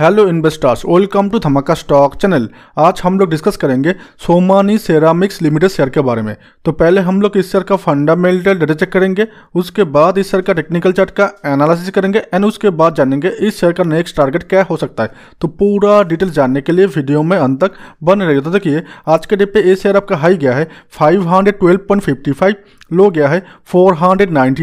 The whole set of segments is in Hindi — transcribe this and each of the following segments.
Hello investors welcome to Dhamaka stock channel आज हम लोग डिस्कस करेंगे सोमानी सेरामिक्स लिमिटेड शेयर के बारे में तो पहले हम लोग इस शेयर का फंडामेंटल डेटा चेक करेंगे उसके बाद इस शेयर का टेक्निकल चार्ट का एनालिसिस करेंगे एंड उसके बाद जानेंगे इस शेयर का नेक्स्ट टारगेट क्या हो सकता है तो पूरा डिटेल जानने के लिए वीडियो में अंत तक बन रही तो देखिए आज के डेट पर ये शेयर आपका हाई गया है फाइव लो गया है 499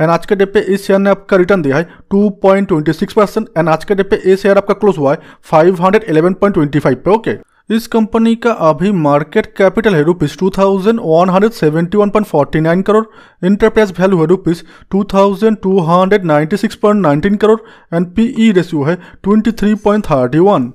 एंड आज के डेट पे इस शेयर ने आपका रिटर्न दिया है 2.26 परसेंट एंड आज के डेट पे इस शेयर आपका क्लोज हुआ है 511.25 पे ओके इस कंपनी का अभी मार्केट कैपिटल है rupees two thousand one hundred seventy one point forty nine crore enterprise value है rupees two thousand two hundred ninety six point nineteen crore and PE ratio है twenty three point thirty one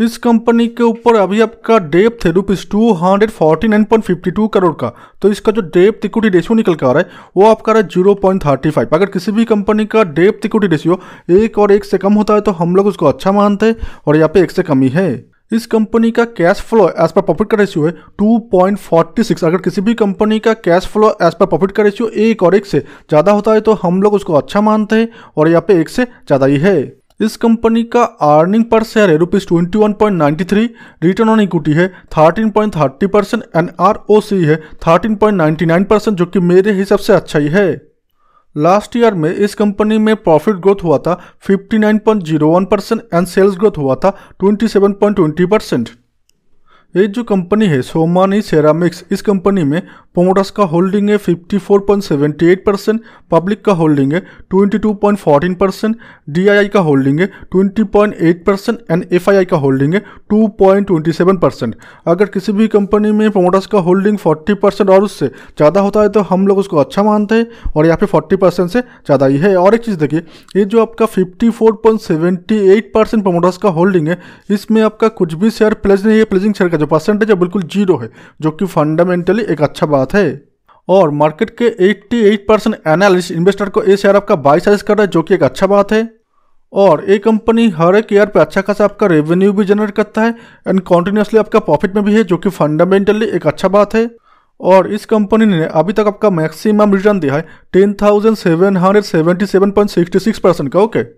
इस कंपनी के ऊपर अभी आपका डेप्थ थे rupees two hundred forty nine point fifty two crore का तो इसका जो डेप्थ इक्विटी रेशियो निकल कर आ रहा है वो आपका रहा है जीरो पॉइंट थर्टी फाइव अगर किसी भी कंपनी का डेप इक्विटी रेशियो एक और एक से कम होता है तो हम लोग उसको अच्छा मानते हैं और यहाँ पे एक से कम ही है इस कंपनी का cash flow as per profit का रेशियो है 2.46 अगर किसी भी कंपनी का cash flow as per profit का रेशियो एक और एक से ज़्यादा होता है तो हम लोग उसको अच्छा मानते हैं और यहाँ पे एक से ज़्यादा ही है इस कंपनी का अर्निंग पर शेयर है rupees twenty one point ninety three return on equity है thirteen point thirty percent and R O C है thirteen point ninety nine percent जो कि मेरे हिसाब से अच्छा ही है लास्ट ईयर में इस कंपनी में प्रॉफिट ग्रोथ हुआ था fifty nine point zero one percent and sales growth हुआ था twenty seven point twenty percent ये जो कंपनी है सोमानी सेरामिक्स इस कंपनी में प्रोमोटर्स का होल्डिंग है 54.78 परसेंट पब्लिक का होल्डिंग है 22.14 परसेंट डी का होल्डिंग है 20.8 परसेंट एंड एफ का होल्डिंग है 2.27 परसेंट अगर किसी भी कंपनी में प्रोमोटर्स का होल्डिंग 40 परसेंट और उससे ज़्यादा होता है तो हम लोग उसको अच्छा मानते हैं और यहाँ पे 40 परसेंट से ज़्यादा ही है और एक चीज़ देखिए ये जो आपका फिफ्टी परसेंट का होल्डिंग है इसमें आपका कुछ भी शेयर प्लेज नहीं है प्लेजिंग शेयर का जो परसेंटेज है बिल्कुल जीरो है जो कि फंडामेंटली एक अच्छा बात है और मार्केट के 88 परसेंट एनालिस्ट इन्वेस्टर को ए शेयर आपका बाई साइज कर रहा है जो कि एक अच्छा बात है और ये कंपनी हर एक ईयर पे अच्छा खासा आपका रेवेन्यू भी जनरेट करता है एंड कॉन्टिन्यूसली आपका प्रॉफिट में भी है जो कि फंडामेंटली एक अच्छा बात है और इस कंपनी ने अभी तक आपका मैक्सिमम रिटर्न दिया है ten thousand seven hundred seventy seven point sixty six percent का ओके okay?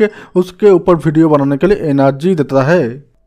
के उसके ऊपर वीडियो बनाने के लिए एनर्जी देता है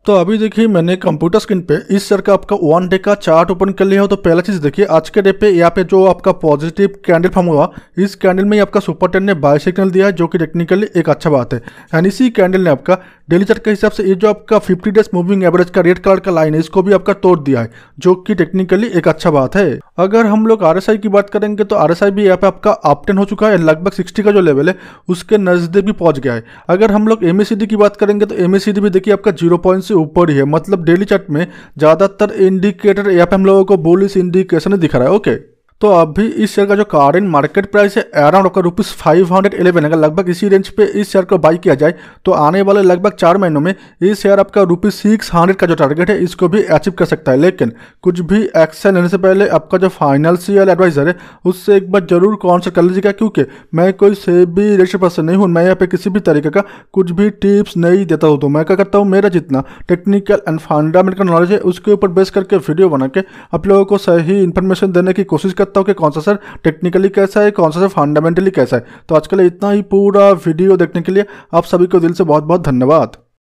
तो अभी देखिए मैंने कंप्यूटर स्क्रीन पे इस शेयर का आपका वन डे का चार्ट ओपन कर लिया हो तो पहला चीज़ देखिए आज के डे पे यहाँ पे जो आपका पॉजिटिव कैंडल फॉर्म हुआ इस कैंडल में ही आपका सुपर टेन ने बाय सिग्नल दिया है जो कि टेक्निकली एक अच्छा बात है एंड इसी कैंडल ने आपका डेली चार्ट के हिसाब से ये जो आपका फिफ्टी डेज मूविंग एवरेज का रेड कलर का लाइन है इसको भी आपका तोड़ दिया है जो कि टेक्निकली एक अच्छा बात है अगर हम लोग आर की बात करेंगे तो आर भी यहाँ पे आपका अपटेन हो चुका है लगभग सिक्सटी का जो लेवल है उसके नजदीक भी पहुंच गया है अगर हम लोग एम की बात करेंगे तो एम भी देखिए आपका जीरो पॉइंट ऊपर ही है मतलब डेली चार्ट में ज़्यादातर इंडिकेटर यहाँ पे हम लोगों को बोलिस इंडिकेशन दिखा रहा है ओके तो अभी इस शेयर का जो कारेंट मार्केट प्राइस है अराउंड आपका रुपीज़ फाइव हंड्रेड इलेवन अगर लगभग इसी रेंज पे इस शेयर को बाई किया जाए तो आने वाले लगभग चार महीनों में इस शेयर आपका रुपीज़ सिक्स हंड्रेड का जो टारगेट है इसको भी अचीव कर सकता है लेकिन कुछ भी एक्शन लेने से पहले आपका जो फाइनेंशियल एडवाइज़र है उससे एक बार जरूर कॉन्सल्ट कर लीजिएगा क्योंकि मैं कोई से भी रजिस्टर पर्सन नहीं हूँ मैं यहाँ पर किसी भी तरीके का कुछ भी टिप्स नहीं देता हूँ तो मैं क्या करता हूँ मेरा जितना टेक्निकल एंड फंडामेंटल नॉलेज है उसके ऊपर बेस करके वीडियो बना के आप लोगों को सही इन्फॉर्मेशन देने की कोशिश सकता हूँ कि कौन सा सर टेक्निकली कैसा है कौन सा सर फंडामेंटली कैसा है तो आजकल इतना ही पूरा वीडियो देखने के लिए आप सभी को दिल से बहुत बहुत धन्यवाद